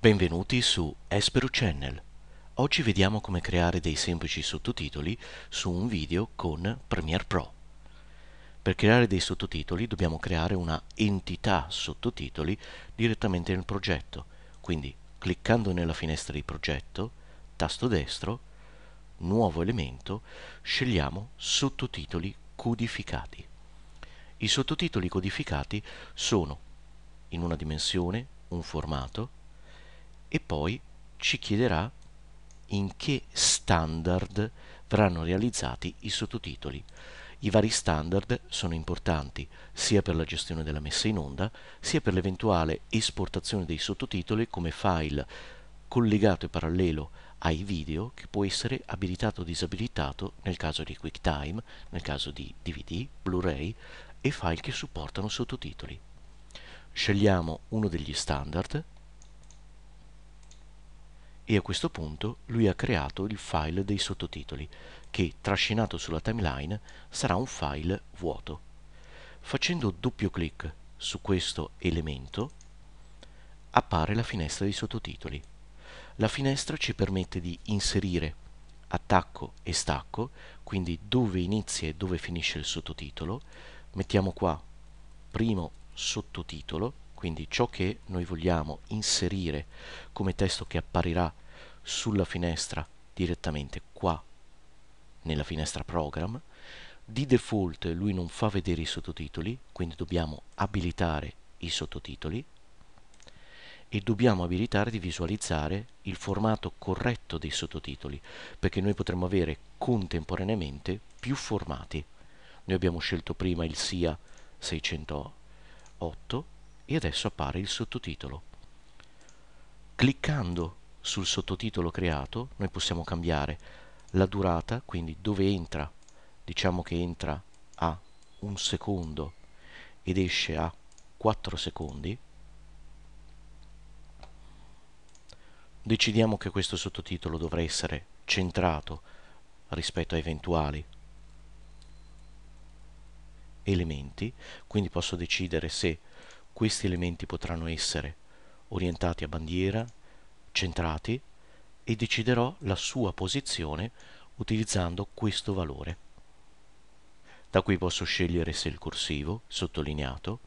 Benvenuti su Espero Channel. Oggi vediamo come creare dei semplici sottotitoli su un video con Premiere Pro. Per creare dei sottotitoli dobbiamo creare una entità sottotitoli direttamente nel progetto, quindi cliccando nella finestra di progetto, tasto destro, nuovo elemento scegliamo sottotitoli codificati. I sottotitoli codificati sono in una dimensione, un formato e poi ci chiederà in che standard verranno realizzati i sottotitoli. I vari standard sono importanti sia per la gestione della messa in onda, sia per l'eventuale esportazione dei sottotitoli come file collegato e parallelo ai video che può essere abilitato o disabilitato nel caso di QuickTime, nel caso di DVD, Blu-ray e file che supportano sottotitoli. Scegliamo uno degli standard e a questo punto lui ha creato il file dei sottotitoli che trascinato sulla timeline sarà un file vuoto. Facendo doppio clic su questo elemento appare la finestra dei sottotitoli la finestra ci permette di inserire attacco e stacco, quindi dove inizia e dove finisce il sottotitolo. Mettiamo qua primo sottotitolo, quindi ciò che noi vogliamo inserire come testo che apparirà sulla finestra direttamente qua nella finestra program. Di default lui non fa vedere i sottotitoli, quindi dobbiamo abilitare i sottotitoli e dobbiamo abilitare di visualizzare il formato corretto dei sottotitoli, perché noi potremmo avere contemporaneamente più formati. Noi abbiamo scelto prima il SIA 608 e adesso appare il sottotitolo. Cliccando sul sottotitolo creato noi possiamo cambiare la durata, quindi dove entra, diciamo che entra a un secondo ed esce a 4 secondi, decidiamo che questo sottotitolo dovrà essere centrato rispetto a eventuali elementi, quindi posso decidere se questi elementi potranno essere orientati a bandiera, centrati e deciderò la sua posizione utilizzando questo valore. Da qui posso scegliere se il corsivo, sottolineato,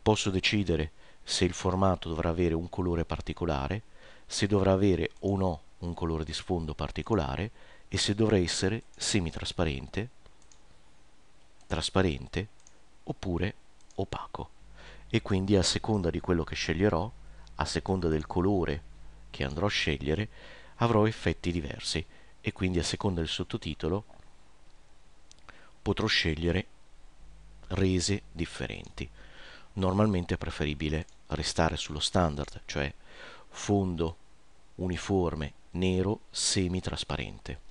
posso decidere se il formato dovrà avere un colore particolare, se dovrà avere o no un colore di sfondo particolare e se dovrà essere semitrasparente, trasparente oppure opaco. E quindi a seconda di quello che sceglierò, a seconda del colore che andrò a scegliere, avrò effetti diversi e quindi a seconda del sottotitolo potrò scegliere rese differenti. Normalmente è preferibile restare sullo standard, cioè fondo uniforme nero semitrasparente.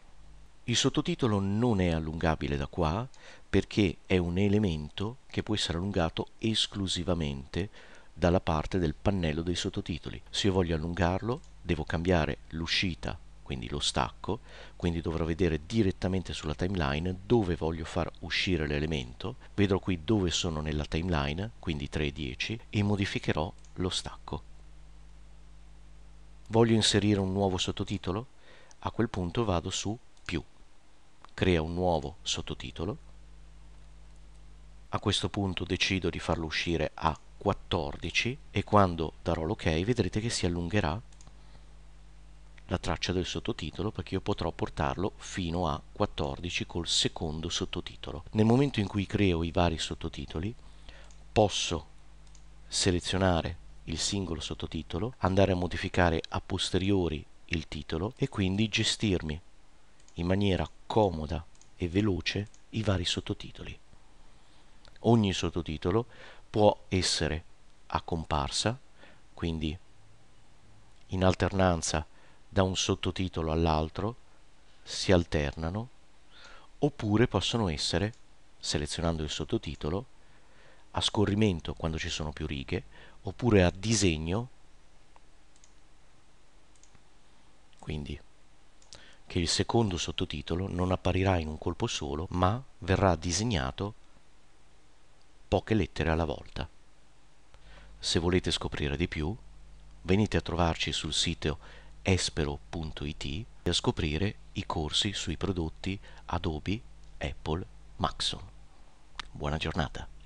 Il sottotitolo non è allungabile da qua perché è un elemento che può essere allungato esclusivamente dalla parte del pannello dei sottotitoli. Se io voglio allungarlo devo cambiare l'uscita, quindi lo stacco, quindi dovrò vedere direttamente sulla timeline dove voglio far uscire l'elemento, vedrò qui dove sono nella timeline, quindi 3 e 10, e modificherò lo stacco. Voglio inserire un nuovo sottotitolo? A quel punto vado su più. Crea un nuovo sottotitolo. A questo punto decido di farlo uscire a 14 e quando darò l'ok vedrete che si allungherà la traccia del sottotitolo perché io potrò portarlo fino a 14 col secondo sottotitolo. Nel momento in cui creo i vari sottotitoli posso selezionare il singolo sottotitolo, andare a modificare a posteriori il titolo e quindi gestirmi in maniera comoda e veloce i vari sottotitoli. Ogni sottotitolo può essere a comparsa, quindi in alternanza da un sottotitolo all'altro, si alternano, oppure possono essere, selezionando il sottotitolo, a scorrimento quando ci sono più righe, oppure a disegno, quindi che il secondo sottotitolo non apparirà in un colpo solo, ma verrà disegnato poche lettere alla volta. Se volete scoprire di più, venite a trovarci sul sito espero.it e a scoprire i corsi sui prodotti Adobe, Apple, Maxon. Buona giornata.